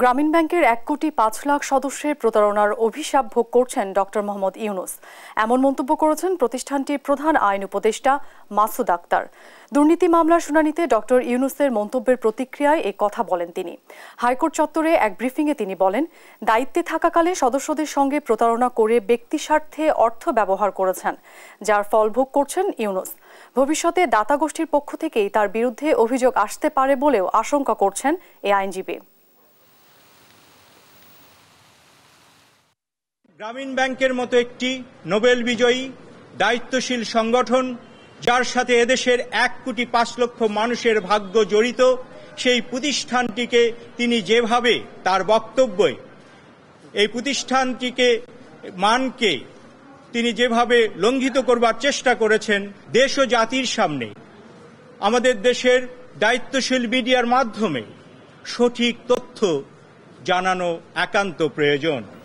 গ্রামীণ ব্যাংকের এক কোটি পাঁচ লাখ সদস্যের প্রতারণার অভিশাপ ভোগ করছেন ডক্টর মোহাম্মদ ইউনুস এমন মন্তব্য করেছেন প্রতিষ্ঠানটির প্রধান আইন উপদেষ্টা মাসুদ আক্তার দুর্নীতি মামলার শুনানিতে ডক্টর ইউনুসের মন্তব্যের প্রতিক্রিয়ায় এ কথা বলেন তিনি হাইকোর্ট চত্বরে এক ব্রিফিংয়ে তিনি বলেন দায়িত্বে থাকাকালে সদস্যদের সঙ্গে প্রতারণা করে ব্যক্তি স্বার্থে অর্থ ব্যবহার করেছেন যার ফল ভোগ করছেন ইউনুস ভবিষ্যতে দাতা গোষ্ঠীর পক্ষ থেকেই তার বিরুদ্ধে অভিযোগ আসতে পারে বলেও আশঙ্কা করছেন এ আইনজীবী গ্রামীণ ব্যাংকের মতো একটি নোবেল বিজয়ী দায়িত্বশীল সংগঠন যার সাথে এদেশের এক কোটি পাঁচ লক্ষ মানুষের ভাগ্য জড়িত সেই প্রতিষ্ঠানটিকে তিনি যেভাবে তার বক্তব্যে এই প্রতিষ্ঠানটিকে মানকে তিনি যেভাবে লঙ্ঘিত করবার চেষ্টা করেছেন দেশ ও জাতির সামনে আমাদের দেশের দায়িত্বশীল মিডিয়ার মাধ্যমে সঠিক তথ্য জানানো একান্ত প্রয়োজন